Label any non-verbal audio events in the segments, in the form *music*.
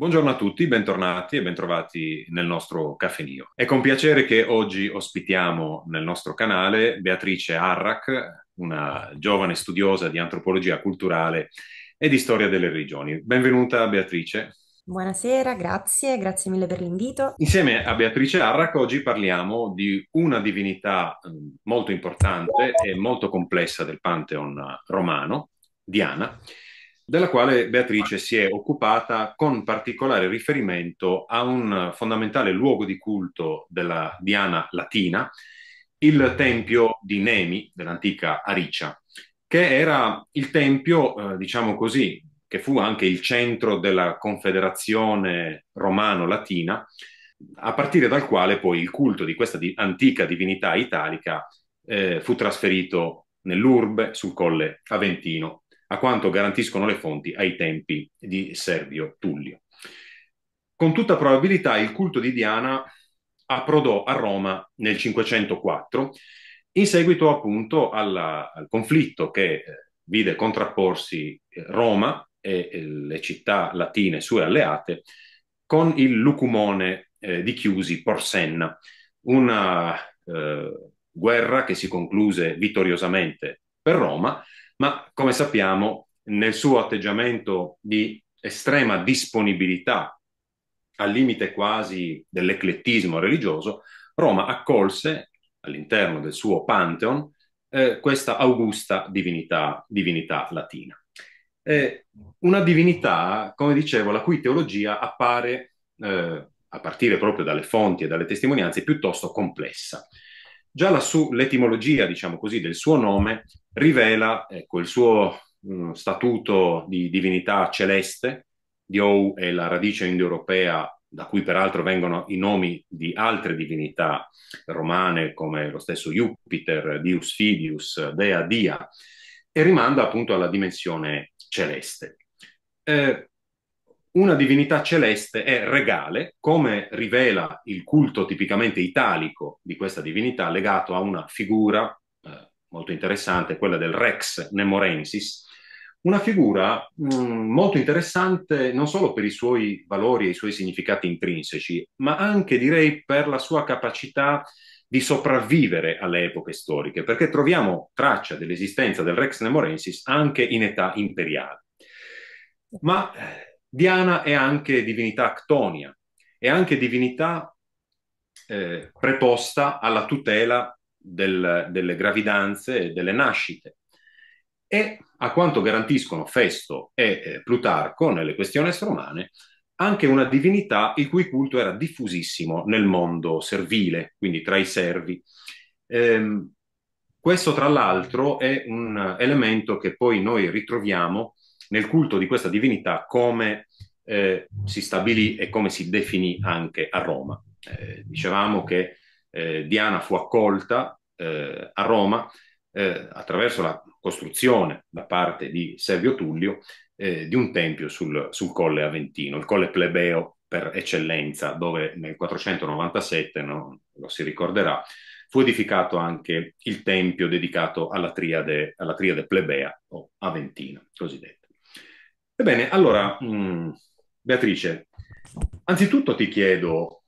Buongiorno a tutti, bentornati e bentrovati nel nostro Caffè Nio. È con piacere che oggi ospitiamo nel nostro canale Beatrice Arrac, una giovane studiosa di antropologia culturale e di storia delle religioni. Benvenuta Beatrice. Buonasera, grazie, grazie mille per l'invito. Insieme a Beatrice Arrac oggi parliamo di una divinità mm, molto importante e molto complessa del Pantheon romano, Diana, della quale Beatrice si è occupata con particolare riferimento a un fondamentale luogo di culto della diana latina, il tempio di Nemi, dell'antica Aricia, che era il tempio, eh, diciamo così, che fu anche il centro della confederazione romano-latina, a partire dal quale poi il culto di questa di- antica divinità italica eh, fu trasferito nell'urbe, sul colle Aventino, a quanto garantiscono le fonti ai tempi di Servio Tullio. Con tutta probabilità il culto di Diana approdò a Roma nel 504 in seguito appunto alla, al conflitto che eh, vide contrapporsi eh, Roma e, e eh, le città latine sue alleate con il lucumone eh, di Chiusi Porsenna, una eh, guerra che si concluse vittoriosamente per Roma ma come sappiamo nel suo atteggiamento di estrema disponibilità, al limite quasi dell'eclettismo religioso, Roma accolse all'interno del suo pantheon eh, questa augusta divinità, divinità latina. Eh, una divinità, come dicevo, la cui teologia appare, eh, a partire proprio dalle fonti e dalle testimonianze, piuttosto complessa. Già la l'etimologia, diciamo così, del suo nome rivela ecco, il suo mh, mm, statuto di divinità celeste. Diou è la radice indoeuropea da cui peraltro vengono i nomi di altre divinità romane come lo stesso Jupiter, Deus Fidius, Dea Dia, e rimanda appunto alla dimensione celeste. Eh, una divinità celeste è regale, come rivela il culto tipicamente italico di questa divinità, legato a una figura eh, molto interessante, quella del Rex Nemorensis, una figura mh, mm, molto interessante non solo per i suoi valori e i suoi significati intrinseci, ma anche direi per la sua capacità di sopravvivere alle epoche storiche, perché troviamo traccia dell'esistenza del Rex Nemorensis anche in età imperiale. Ma eh, Diana è anche divinità actonia, è anche divinità eh, preposta alla tutela del, delle gravidanze e delle nascite. E a quanto garantiscono Festo e eh, Plutarco nelle questioni romane, anche una divinità il cui culto era diffusissimo nel mondo servile, quindi tra i servi. Ehm, questo, tra l'altro, è un elemento che poi noi ritroviamo nel culto di questa divinità come eh, si stabilì e come si definì anche a Roma. Eh, dicevamo che eh, Diana fu accolta eh, a Roma eh, attraverso la costruzione da parte di Servio Tullio eh, di un tempio sul, sul colle aventino, il colle plebeo per eccellenza, dove nel 497, non lo si ricorderà, fu edificato anche il tempio dedicato alla triade, alla triade plebea o aventina, cosiddetta. Ebbene, allora, mm, Beatrice, anzitutto ti chiedo,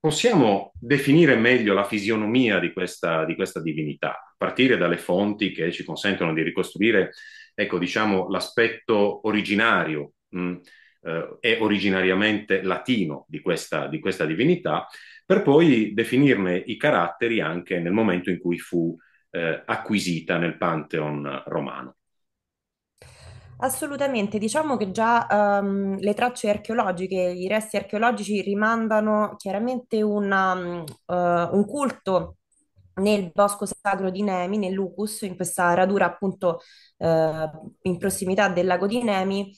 possiamo definire meglio la fisionomia di questa, di questa divinità, a partire dalle fonti che ci consentono di ricostruire, ecco, diciamo, l'aspetto originario mh, mm, eh, e originariamente latino di questa, di questa divinità, per poi definirne i caratteri anche nel momento in cui fu eh, acquisita nel Pantheon romano. Assolutamente, diciamo che già ehm, le tracce archeologiche, i resti archeologici rimandano chiaramente una, mh, ehm, eh, un culto nel bosco sacro di Nemi, nel Lucus, in questa radura appunto eh, in prossimità del lago di Nemi,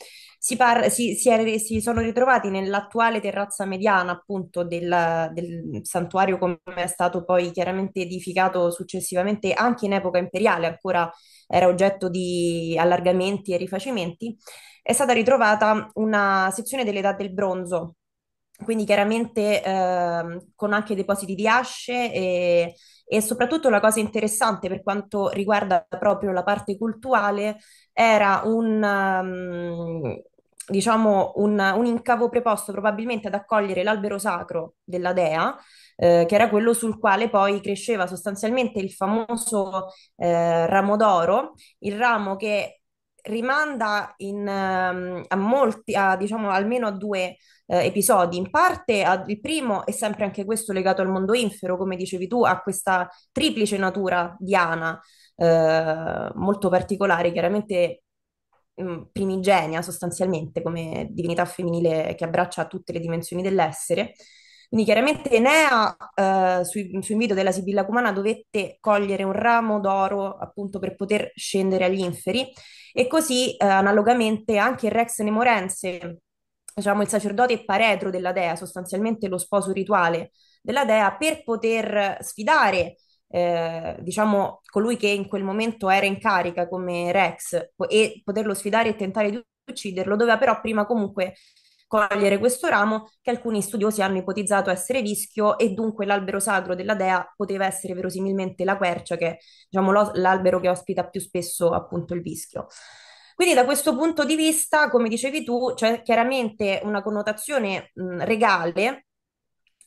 si, par- si, si, è, si, sono ritrovati nell'attuale terrazza mediana appunto del, del, santuario come è stato poi chiaramente edificato successivamente anche in epoca imperiale, ancora era oggetto di allargamenti e rifacimenti, è stata ritrovata una sezione dell'età del bronzo, quindi chiaramente eh, con anche depositi di asce e, e soprattutto la cosa interessante per quanto riguarda proprio la parte cultuale era un... Um, diciamo, un, un, incavo preposto probabilmente ad accogliere l'albero sacro della dea, eh, che era quello sul quale poi cresceva sostanzialmente il famoso eh, ramo d'oro, il ramo che rimanda in, um, a molti, a, diciamo almeno a due eh, episodi. In parte a, il primo è sempre anche questo legato al mondo infero, come dicevi tu, a questa triplice natura di Ana, eh, molto particolare, chiaramente Mm, primigenia sostanzialmente come divinità femminile che abbraccia tutte le dimensioni dell'essere. Quindi chiaramente Enea eh, su, su, invito della Sibilla Cumana dovette cogliere un ramo d'oro appunto per poter scendere agli inferi e così eh, analogamente anche il Rex Nemorense, diciamo il sacerdote paredro della dea, sostanzialmente lo sposo rituale della dea, per poter sfidare eh, diciamo, colui che in quel momento era in carica come Rex e poterlo sfidare e tentare di ucciderlo, doveva però prima comunque cogliere questo ramo che alcuni studiosi hanno ipotizzato essere vischio e dunque l'albero sacro della dea poteva essere verosimilmente la quercia, che è diciamo, lo, l'albero che ospita più spesso appunto il vischio. Quindi da questo punto di vista, come dicevi tu, c'è chiaramente una connotazione mh, regale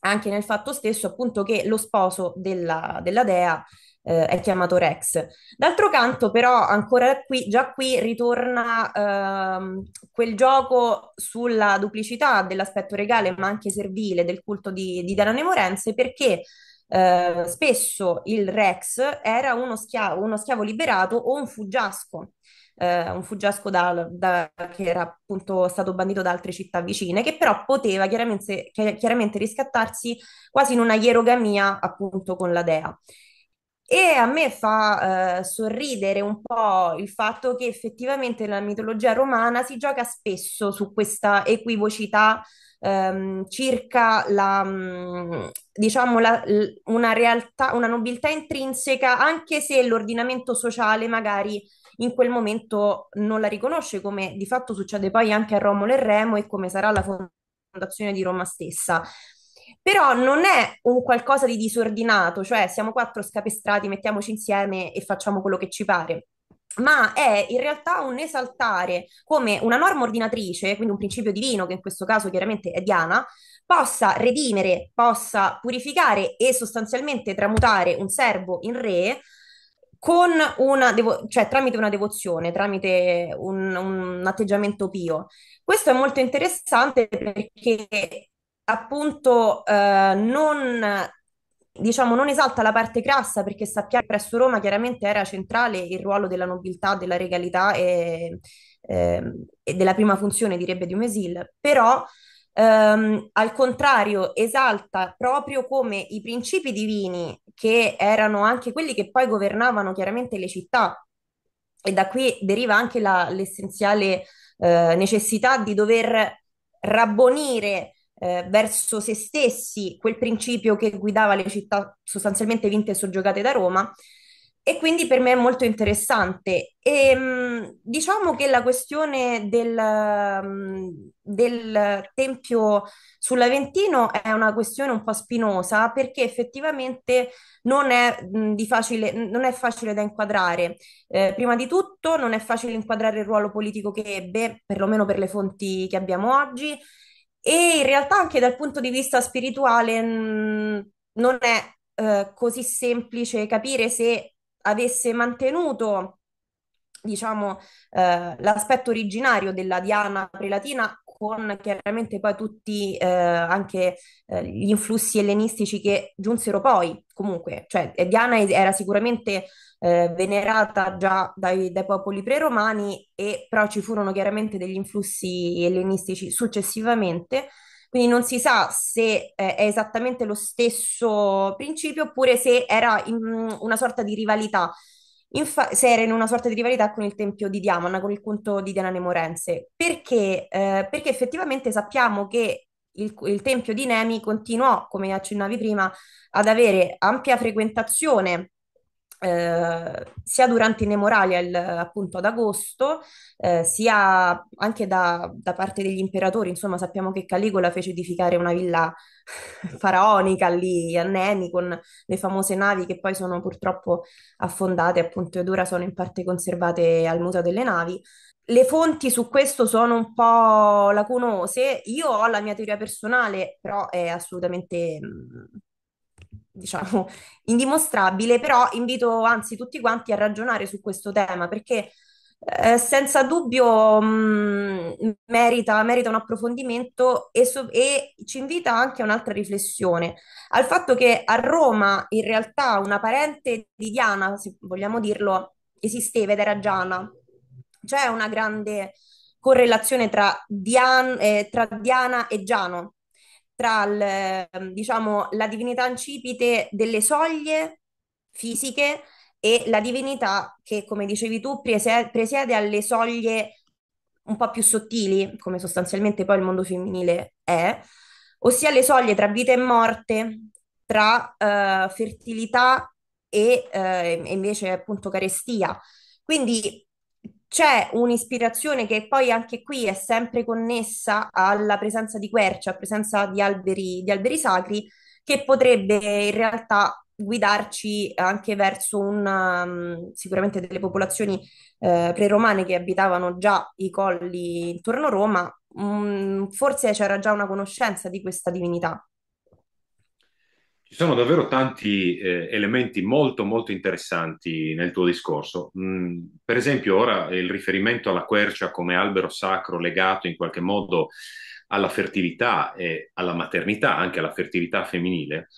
anche nel fatto stesso appunto che lo sposo della, della dea eh, è chiamato Rex. D'altro canto però ancora qui, già qui ritorna ehm, quel gioco sulla duplicità dell'aspetto regale ma anche servile del culto di, di Danone Morense perché eh, spesso il Rex era uno schiavo, uno schiavo liberato o un fuggiasco eh, un fuggiasco da, da, che era appunto stato bandito da altre città vicine, che però poteva chiaramente, chiaramente riscattarsi quasi in una ierogamia appunto con la dea. E a me fa eh, sorridere un po' il fatto che effettivamente nella mitologia romana si gioca spesso su questa equivocità ehm, circa la, mm, diciamo, la, una realtà, una nobiltà intrinseca, anche se l'ordinamento sociale magari in quel momento non la riconosce, come di fatto succede poi anche a Romolo e Remo e come sarà la fondazione di Roma stessa. Però non è un qualcosa di disordinato, cioè siamo quattro scapestrati, mettiamoci insieme e facciamo quello che ci pare ma è in realtà un esaltare come una norma ordinatrice, quindi un principio divino, che in questo caso chiaramente è Diana, possa redimere, possa purificare e sostanzialmente tramutare un servo in re con una devo- cioè, tramite una devozione, tramite un, un atteggiamento pio. Questo è molto interessante perché appunto eh, non diciamo non esalta la parte crassa perché sappiamo che presso Roma chiaramente era centrale il ruolo della nobiltà, della regalità e, eh, e della prima funzione direbbe di Dumesil, però ehm, al contrario esalta proprio come i principi divini, che erano anche quelli che poi governavano chiaramente le città, e da qui deriva anche la, l'essenziale eh, necessità di dover rabbonire eh, verso se stessi quel principio che guidava le città sostanzialmente vinte e soggiogate da Roma, e quindi per me è molto interessante. E, ehm, diciamo che la questione del, mm, del tempio sull'Aventino è una questione un po' spinosa perché effettivamente non è, mm, di facile, non è facile da inquadrare. Eh, prima di tutto non è facile inquadrare il ruolo politico che ebbe, perlomeno per le fonti che abbiamo oggi, e in realtà anche dal punto di vista spirituale mm, non è eh, così semplice capire se avesse mantenuto diciamo eh, l'aspetto originario della Diana prelatina con chiaramente poi tutti eh, anche eh, gli influssi ellenistici che giunsero poi comunque, cioè eh, Diana era sicuramente eh, venerata già dai, dai popoli preromani e però ci furono chiaramente degli influssi ellenistici successivamente quindi non si sa se eh, è esattamente lo stesso principio oppure se era in mm, una sorta di rivalità. Infa- se era in una sorta di rivalità con il tempio di Diamana, con il culto di Diana Nemorense, perché, eh, perché effettivamente sappiamo che il, il, tempio di Nemi continuò, come accennavi prima, ad avere ampia frequentazione eh, sia durante Inemoralia il, appunto ad agosto, eh, sia anche da, da, parte degli imperatori, insomma sappiamo che Caligola fece edificare una villa *laughs* faraonica lì a Nemi con le famose navi che poi sono purtroppo affondate appunto ed ora sono in parte conservate al Museo delle Navi. Le fonti su questo sono un po' lacunose, io ho la mia teoria personale, però è assolutamente mh, mm, diciamo, *laughs* indimostrabile, però invito anzi tutti quanti a ragionare su questo tema perché eh, senza dubbio mh, mm, merita, merita, un approfondimento e, so- e, ci invita anche a un'altra riflessione, al fatto che a Roma in realtà una parente di Diana, se vogliamo dirlo, esisteva ed era Giana. C'è una grande correlazione tra, Dian- eh, tra Diana e Giano, tra il, ehm, diciamo, la divinità incipite delle soglie fisiche e la divinità che, come dicevi tu, presiede alle soglie un po' più sottili, come sostanzialmente poi il mondo femminile è, ossia le soglie tra vita e morte, tra eh, fertilità e eh, invece appunto carestia. Quindi c'è un'ispirazione che poi anche qui è sempre connessa alla presenza di quercia, a presenza di alberi, di alberi sacri, che potrebbe in realtà guidarci anche verso un, um, sicuramente delle popolazioni eh, preromane che abitavano già i colli intorno a Roma, mh, mm, forse c'era già una conoscenza di questa divinità. Ci sono davvero tanti eh, elementi molto molto interessanti nel tuo discorso. Mm, per esempio ora il riferimento alla quercia come albero sacro legato in qualche modo alla fertilità e alla maternità, anche alla fertilità femminile.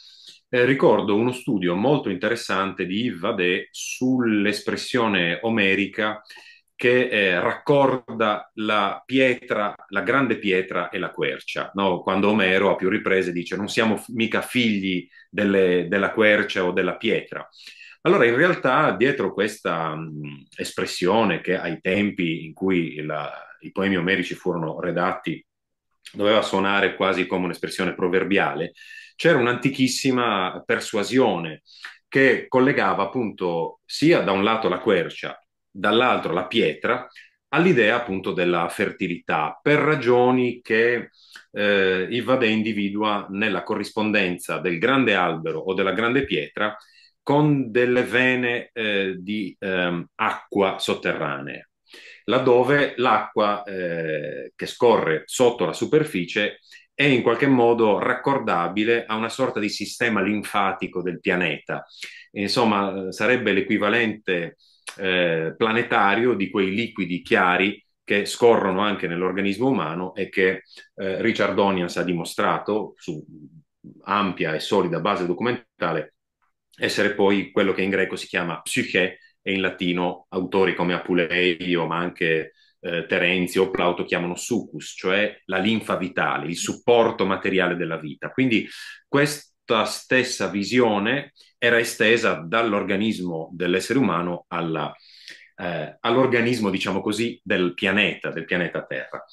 Eh, ricordo uno studio molto interessante di Yves Vadet sull'espressione omerica che eh, raccorda la pietra, la grande pietra e la quercia. No? Quando Omero a più riprese dice non siamo f- mica figli delle, della quercia o della pietra. Allora, in realtà, dietro questa mh, espressione che ai tempi in cui la, i poemi omerici furono redatti doveva suonare quasi come un'espressione proverbiale, c'era un'antichissima persuasione che collegava appunto sia da un lato la quercia dall'altro la pietra, all'idea appunto della fertilità, per ragioni che eh, il Vadè individua nella corrispondenza del grande albero o della grande pietra con delle vene eh, di eh, acqua sotterranea, laddove l'acqua eh, che scorre sotto la superficie è in qualche modo raccordabile a una sorta di sistema linfatico del pianeta. Insomma, eh, sarebbe l'equivalente eh, planetario di quei liquidi chiari che scorrono anche nell'organismo umano e che eh, Richard Onions ha dimostrato su ampia e solida base documentale essere poi quello che in greco si chiama psyche e in latino autori come Apuleio ma anche eh, Terenzio o Plauto chiamano succus, cioè la linfa vitale, il supporto materiale della vita. Quindi quest- questa stessa visione era estesa dall'organismo dell'essere umano alla, eh, all'organismo, diciamo così, del pianeta, del pianeta Terra.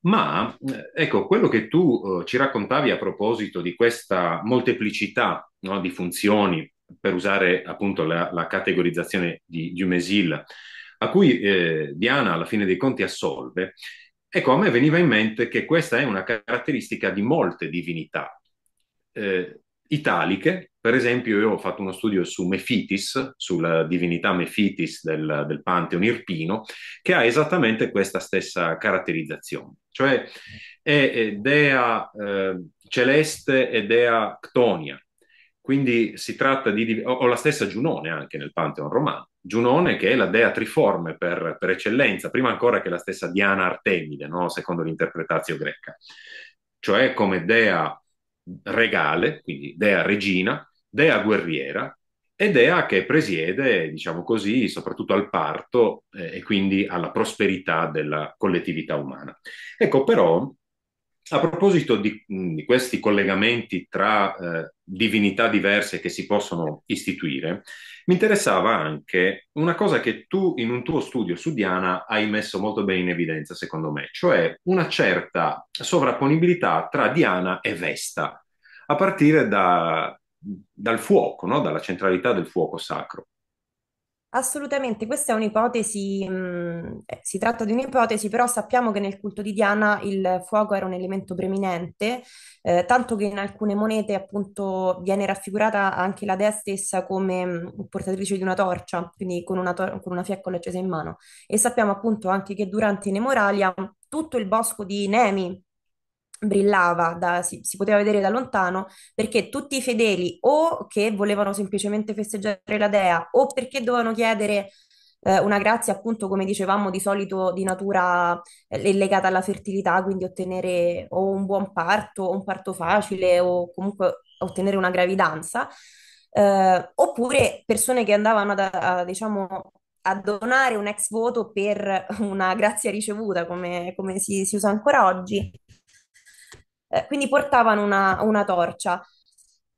Ma eh, ecco, quello che tu eh, ci raccontavi a proposito di questa molteplicità no, di funzioni, per usare appunto la, la categorizzazione di Dumézil, a cui eh, Diana alla fine dei conti assolve, ecco, a me veniva in mente che questa è una caratteristica di molte divinità. Eh, italiche. Per esempio, io ho fatto uno studio su Mefitis, sulla divinità Mefitis del, del Pantheon irpino, che ha esattamente questa stessa caratterizzazione, cioè è, è dea eh, celeste e dea ctonia. Quindi si tratta di... Ho, la stessa Giunone anche nel Pantheon romano, Giunone che è la dea triforme per, per eccellenza, prima ancora che la stessa Diana Artemide, no? secondo l'interpretazione greca, cioè come dea regale, quindi dea regina, dea guerriera e dea che presiede, diciamo così, soprattutto al parto eh, e quindi alla prosperità della collettività umana. Ecco, però a proposito di, di, questi collegamenti tra eh, divinità diverse che si possono istituire, mi interessava anche una cosa che tu in un tuo studio su Diana hai messo molto bene in evidenza, secondo me, cioè una certa sovrapponibilità tra Diana e Vesta, a partire da, dal fuoco, no? dalla centralità del fuoco sacro. Assolutamente, questa è un'ipotesi, eh, si tratta di un'ipotesi, però sappiamo che nel culto di Diana il fuoco era un elemento preminente, eh, tanto che in alcune monete appunto viene raffigurata anche la dea stessa come portatrice di una torcia, quindi con una, tor- con una fiaccola accesa in mano. E sappiamo appunto anche che durante i Nemoralia tutto il bosco di Nemi, brillava, da, si, si, poteva vedere da lontano, perché tutti i fedeli o che volevano semplicemente festeggiare la dea o perché dovevano chiedere eh, una grazia, appunto, come dicevamo, di solito di natura eh, legata alla fertilità, quindi ottenere o un buon parto, o un parto facile o comunque ottenere una gravidanza, eh, oppure persone che andavano da, a, diciamo, a donare un ex voto per una grazia ricevuta, come, come si, si usa ancora oggi eh, quindi portavano una, una torcia.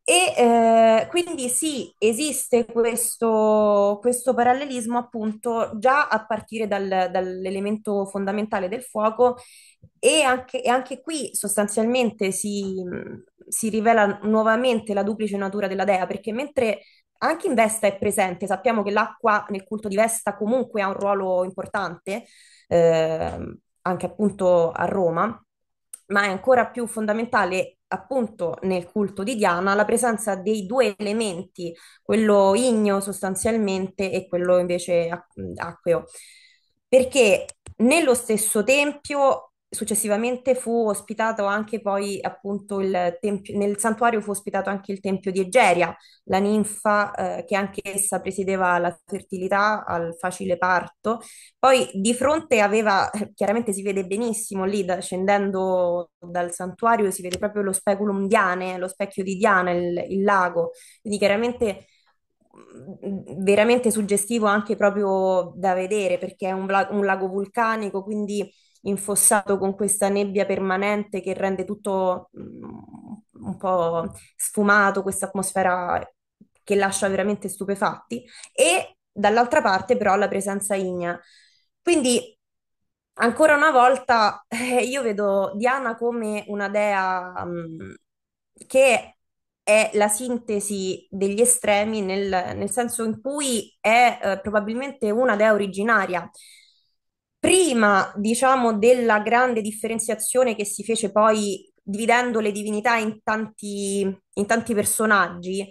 E eh, quindi sì, esiste questo, questo, parallelismo appunto già a partire dal, dall'elemento fondamentale del fuoco e anche, e anche qui sostanzialmente si, si, rivela nuovamente la duplice natura della dea, perché mentre anche in Vesta è presente, sappiamo che l'acqua nel culto di Vesta comunque ha un ruolo importante, eh, anche appunto a Roma ma è ancora più fondamentale appunto nel culto di Diana la presenza dei due elementi, quello igno sostanzialmente e quello invece acqueo, perché nello stesso tempio Successivamente fu ospitato anche poi appunto il tempio, nel santuario fu ospitato anche il tempio di Egeria, la ninfa eh, che anche essa presiedeva alla fertilità, al facile parto. Poi di fronte aveva, eh, chiaramente si vede benissimo lì da, scendendo dal santuario, si vede proprio lo speculum Diane, lo specchio di Diana, il, il lago. Quindi chiaramente mm, veramente suggestivo anche proprio da vedere perché è un, un lago vulcanico, quindi infossato con questa nebbia permanente che rende tutto mm, un po' sfumato, questa atmosfera che lascia veramente stupefatti, e dall'altra parte però la presenza ignea. Quindi ancora una volta eh, *laughs* io vedo Diana come una dea mh, mm, che è la sintesi degli estremi nel, nel senso in cui è eh, probabilmente una dea originaria, prima, diciamo, della grande differenziazione che si fece poi dividendo le divinità in tanti, in tanti personaggi,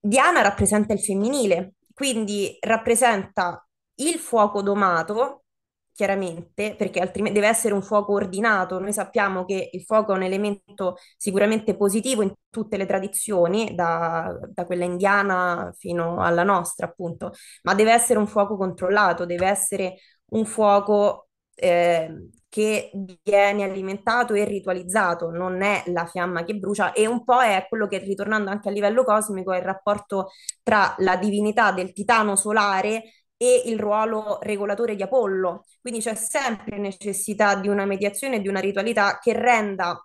Diana rappresenta il femminile, quindi rappresenta il fuoco domato, chiaramente, perché altrimenti deve essere un fuoco ordinato. Noi sappiamo che il fuoco è un elemento sicuramente positivo in tutte le tradizioni, da, da quella indiana fino alla nostra, appunto, ma deve essere un fuoco controllato, deve essere un fuoco eh, che viene alimentato e ritualizzato, non è la fiamma che brucia e un po' è quello che, ritornando anche a livello cosmico, è il rapporto tra la divinità del titano solare e il ruolo regolatore di Apollo. Quindi c'è sempre necessità di una mediazione di una ritualità che renda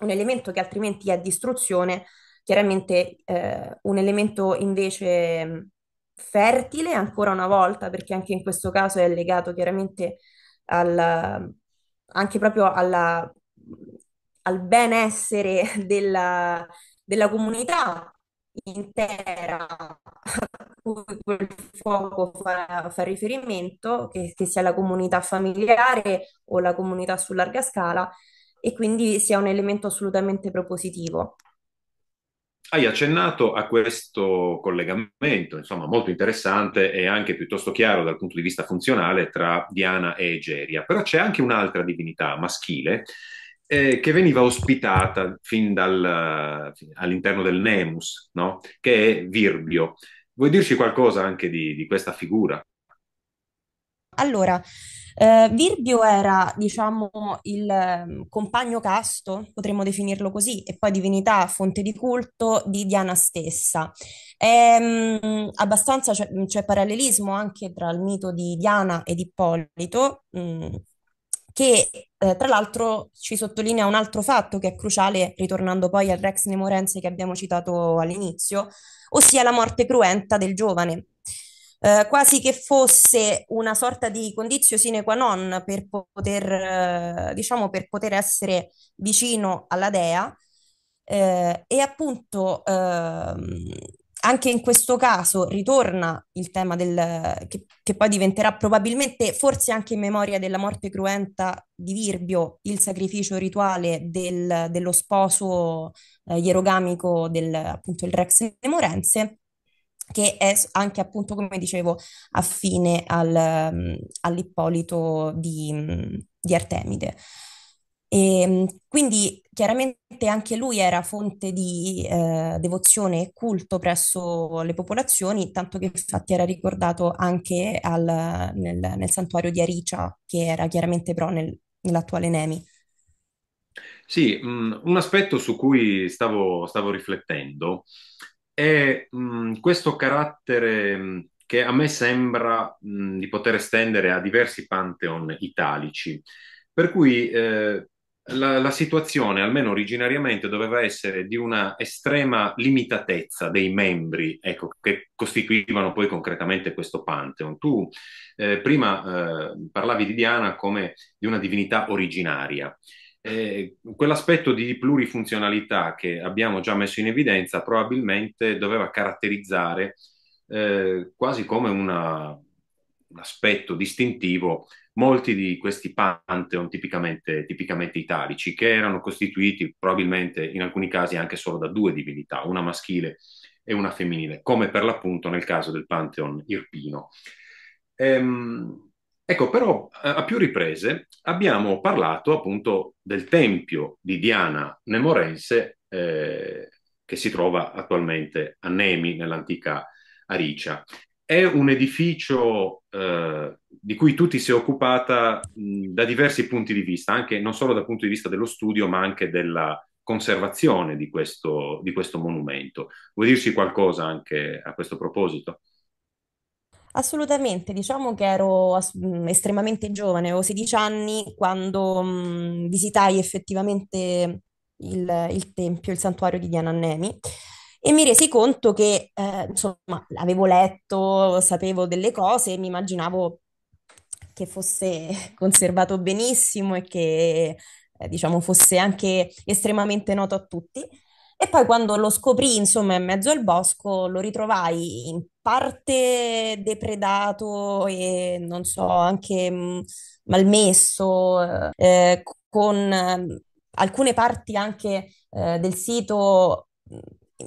un elemento che altrimenti è distruzione, chiaramente eh, un elemento invece fertile ancora una volta, perché anche in questo caso è legato chiaramente al, anche proprio alla, al benessere della, della comunità intera a cui quel fuoco fa, fa riferimento, che, che, sia la comunità familiare o la comunità su larga scala, e quindi sia un elemento assolutamente propositivo hai accennato a questo collegamento, insomma, molto interessante e anche piuttosto chiaro dal punto di vista funzionale tra Diana e Egeria, però c'è anche un'altra divinità maschile eh, che veniva ospitata fin dal, all'interno del Nemus, no? che è Virbio. Vuoi dirci qualcosa anche di, di questa figura? Allora, eh, Virbio era, diciamo, il ehm, compagno casto, potremmo definirlo così, e poi divinità, fonte di culto di Diana stessa. Ehm, è, cioè, mh, abbastanza c'è parallelismo anche tra il mito di Diana ed Ippolito, mh, che eh, tra l'altro ci sottolinea un altro fatto che è cruciale, ritornando poi al Rex Nemorense che abbiamo citato all'inizio, ossia la morte cruenta del giovane eh, quasi che fosse una sorta di condizio sine qua non per poter, eh, diciamo, per poter essere vicino alla dea. Eh, e appunto ehm, anche in questo caso ritorna il tema del, che, che, poi diventerà probabilmente, forse anche in memoria della morte cruenta di Virbio, il sacrificio rituale del, dello sposo eh, ierogamico del appunto il Rex Nemorense che è anche appunto, come dicevo, affine al, mm, all'Ippolito di, mm, di Artemide. E, ehm, quindi chiaramente anche lui era fonte di eh, devozione e culto presso le popolazioni, tanto che infatti era ricordato anche al, nel, nel, santuario di Aricia, che era chiaramente però nel, nell'attuale Nemi. Sì, mm, un aspetto su cui stavo, stavo riflettendo è mh, mm, questo carattere mh, mm, che a me sembra mh, mm, di poter estendere a diversi pantheon italici, per cui eh, la, la, situazione, almeno originariamente, doveva essere di una estrema limitatezza dei membri ecco, che costituivano poi concretamente questo Pantheon. Tu eh, prima eh, parlavi di Diana come di una divinità originaria eh, quell'aspetto di plurifunzionalità che abbiamo già messo in evidenza probabilmente doveva caratterizzare eh, quasi come una, un aspetto distintivo molti di questi pantheon tipicamente, tipicamente, italici, che erano costituiti probabilmente in alcuni casi anche solo da due divinità, una maschile e una femminile, come per l'appunto nel caso del pantheon irpino. Ehm, Ecco, però a più riprese abbiamo parlato appunto del tempio di Diana Nemorense eh, che si trova attualmente a Nemi, nell'antica Aricia. È un edificio eh, di cui tu ti sei occupata mh, da diversi punti di vista, anche non solo dal punto di vista dello studio, ma anche della conservazione di questo, di questo monumento. Vuoi dirci qualcosa anche a questo proposito? Assolutamente, diciamo che ero mm, estremamente giovane, avevo 16 anni quando mh, mm, visitai effettivamente il, il tempio, il santuario di Diana Annemi e mi resi conto che, eh, insomma, avevo letto, sapevo delle cose e mi immaginavo che fosse *laughs* conservato benissimo e che, eh, diciamo, fosse anche estremamente noto a tutti. E poi quando lo scoprì, insomma, in mezzo al bosco, lo ritrovai in parte depredato e non so, anche mh, mm, malmesso, eh, eh con eh, alcune parti anche eh, del sito mm,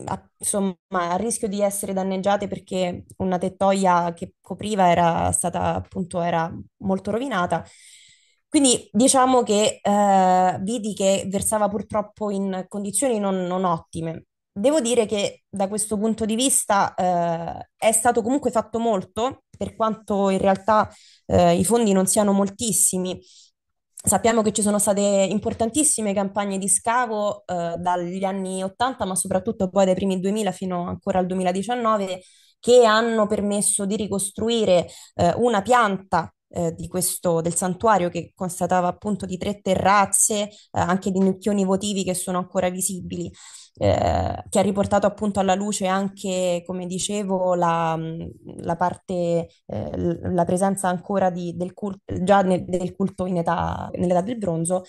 a, insomma a rischio di essere danneggiate perché una tettoia che copriva era stata appunto era molto rovinata. Quindi diciamo che eh, vidi che versava purtroppo in condizioni non, non ottime devo dire che da questo punto di vista eh, è stato comunque fatto molto, per quanto in realtà eh, i fondi non siano moltissimi. Sappiamo che ci sono state importantissime campagne di scavo eh, dagli anni 80, ma soprattutto poi dai primi 2000 fino ancora al 2019, che hanno permesso di ricostruire eh, una pianta eh, di questo, del santuario che constatava appunto di tre terrazze, eh, anche di nicchioni votivi che sono ancora visibili eh, che ha riportato appunto alla luce anche, come dicevo, la, mm, la parte, eh, la presenza ancora di, del culto, già nel, del culto età, nell'età del bronzo.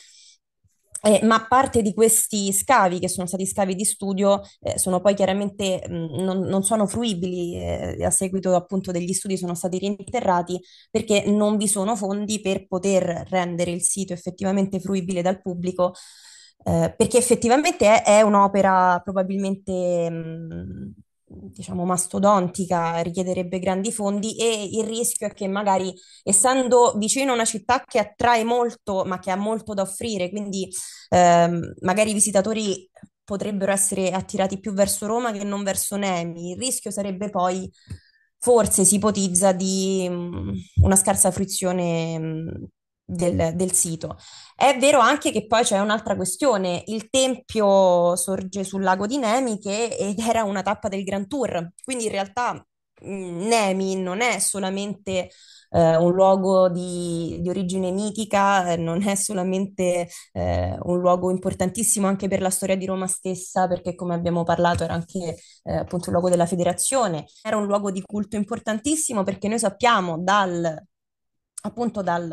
Eh, ma parte di questi scavi, che sono stati scavi di studio, eh, sono poi chiaramente mh, mm, non, non, sono fruibili eh, a seguito appunto degli studi, sono stati rinterrati perché non vi sono fondi per poter rendere il sito effettivamente fruibile dal pubblico eh, perché effettivamente è, è un'opera probabilmente, mh, mm, diciamo, mastodontica, richiederebbe grandi fondi e il rischio è che magari, essendo vicino a una città che attrae molto, ma che ha molto da offrire, quindi ehm, magari i visitatori potrebbero essere attirati più verso Roma che non verso Nemi, il rischio sarebbe poi forse si ipotizza di mm, una scarsa fruizione mm, del, mm. del, sito. È vero anche che poi c'è un'altra questione, il tempio sorge sul lago di Nemi che ed *laughs* era una tappa del Grand Tour, quindi in realtà mm, Nemi non è solamente eh, un luogo di, di, origine mitica, eh, non è solamente eh, un luogo importantissimo anche per la storia di Roma stessa, perché come abbiamo parlato era anche eh, appunto il luogo della federazione, era un luogo di culto importantissimo perché noi sappiamo dal appunto dal,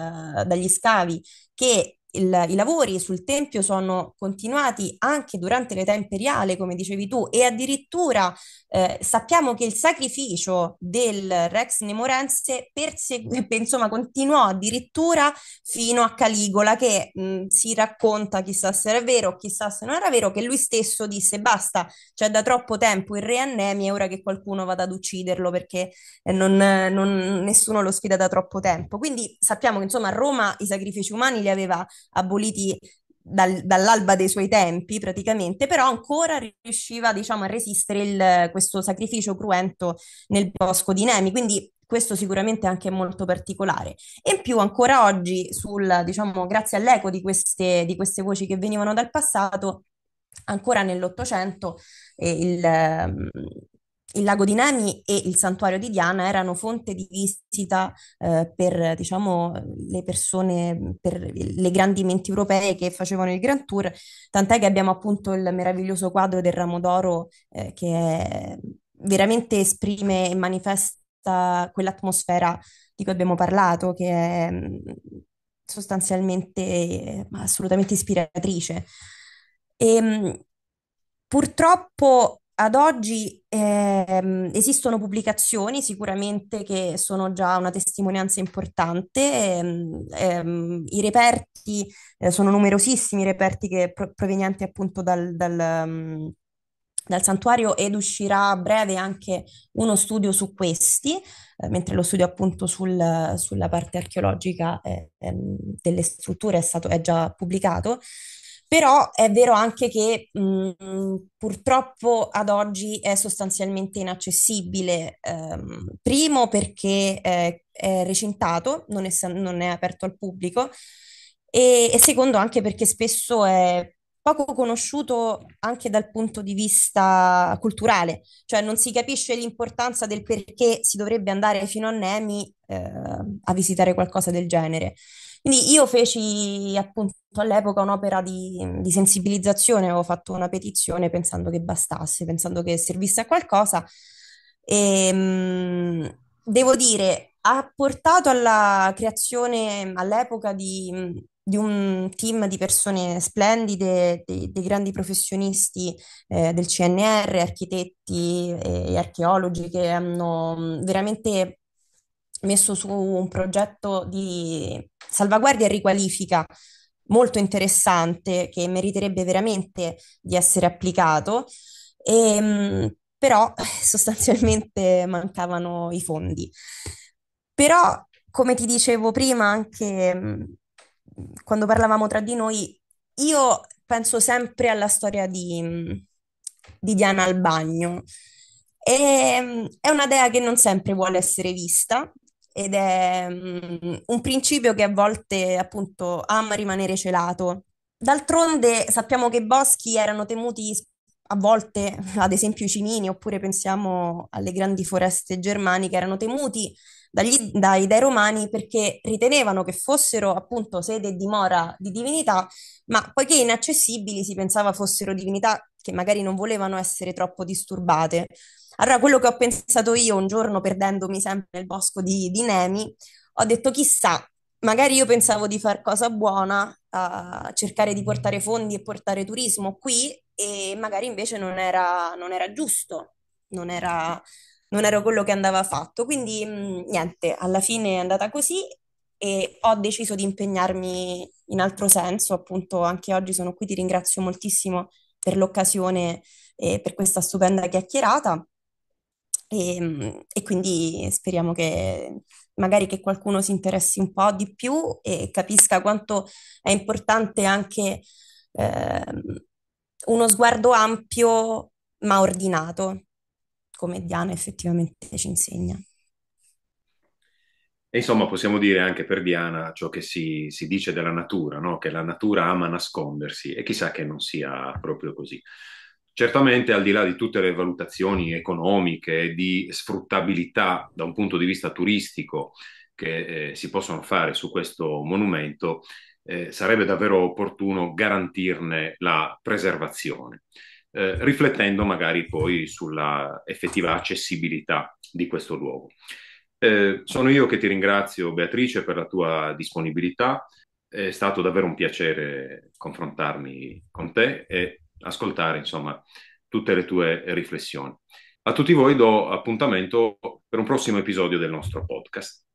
dagli scavi che il, i lavori sul Tempio sono continuati anche durante l'età imperiale, come dicevi tu, e addirittura eh, sappiamo che il sacrificio del Rex Nemorense persegu- *laughs* insomma, continuò addirittura fino a Caligola, che mh, mm, si racconta, chissà se era vero, chissà se non era vero, che lui stesso disse basta, c'è cioè da troppo tempo il re Annemi, è ora che qualcuno vada ad ucciderlo perché eh, non, non, nessuno lo sfida da troppo tempo. Quindi sappiamo che insomma a Roma i sacrifici umani li aveva aboliti dal, dall'alba dei suoi tempi praticamente, però ancora riusciva diciamo, a resistere il, questo sacrificio cruento nel bosco di Nemi, quindi questo sicuramente è anche molto particolare. E in più ancora oggi, sul, diciamo, grazie all'eco di queste, di queste voci che venivano dal passato, ancora nell'Ottocento eh, il, il lago di Nemi e il santuario di Diana erano fonte di visita eh, per diciamo, le persone, per le grandi menti europee che facevano il Grand Tour, tant'è che abbiamo appunto il meraviglioso quadro del Ramo d'Oro eh, che è, veramente esprime e manifesta quell'atmosfera di cui abbiamo parlato, che è mm, sostanzialmente assolutamente ispiratrice. E, ehm, purtroppo ad oggi ehm, esistono pubblicazioni sicuramente che sono già una testimonianza importante, ehm, ehm, i reperti eh, sono numerosissimi, i reperti che, pro- provenienti appunto dal, dal, mm, dal, santuario ed uscirà a breve anche uno studio su questi, eh, mentre lo studio appunto sul, sulla parte archeologica eh, ehm, delle strutture è, stato, è già pubblicato. Però è vero anche che mh, mm, purtroppo ad oggi è sostanzialmente inaccessibile. Ehm, primo perché eh, è recintato, non è, non è, aperto al pubblico, e, e secondo anche perché spesso è poco conosciuto anche dal punto di vista culturale, cioè non si capisce l'importanza del perché si dovrebbe andare fino a Nemi eh, a visitare qualcosa del genere. Quindi io feci appunto all'epoca un'opera di, di sensibilizzazione, avevo fatto una petizione pensando che bastasse, pensando che servisse a qualcosa. E, ehm, mh, devo dire, ha portato alla creazione all'epoca di, di un team di persone splendide, dei, dei grandi professionisti eh, del CNR, architetti e archeologi che hanno veramente messo su un progetto di salvaguardia e riqualifica molto interessante che meriterebbe veramente di essere applicato, e, ehm, però *laughs* sostanzialmente mancavano i fondi. Però, come ti dicevo prima, anche mm, quando parlavamo tra di noi, io penso sempre alla storia di, mm, di Diana al bagno. E, ehm, è una dea che non sempre vuole essere vista, ed è mm, un principio che a volte appunto ama rimanere celato. D'altronde sappiamo che i boschi erano temuti a volte, *laughs* ad esempio i cimini, oppure pensiamo alle grandi foreste germaniche, erano temuti dagli, dai dei romani perché ritenevano che fossero appunto sede e dimora di divinità, ma poiché inaccessibili si pensava fossero divinità che magari non volevano essere troppo disturbate. Allora, quello che ho pensato io un giorno, perdendomi sempre nel bosco di, di Nemi, ho detto chissà, magari io pensavo di fare cosa buona, uh, cercare di portare fondi e portare turismo qui e magari invece non era, non era giusto, non era, non era, quello che andava fatto. Quindi mh, niente, alla fine è andata così e ho deciso di impegnarmi in altro senso, appunto anche oggi sono qui, ti ringrazio moltissimo per l'occasione e eh, per questa stupenda chiacchierata. E, ehm, e, quindi speriamo che magari che qualcuno si interessi un po' di più e capisca quanto è importante anche eh, uno sguardo ampio ma ordinato, come Diana effettivamente ci insegna insomma, possiamo dire anche per Diana ciò che si, si dice della natura, no? che la natura ama nascondersi e chissà che non sia proprio così. Certamente, al di là di tutte le valutazioni economiche, e di sfruttabilità da un punto di vista turistico che eh, si possono fare su questo monumento, eh, sarebbe davvero opportuno garantirne la preservazione, eh, riflettendo magari poi sulla effettiva accessibilità di questo luogo. Eh, sono io che ti ringrazio Beatrice per la tua disponibilità, è stato davvero un piacere confrontarmi con te e ascoltare insomma tutte le tue riflessioni. A tutti voi do appuntamento per un prossimo episodio del nostro podcast.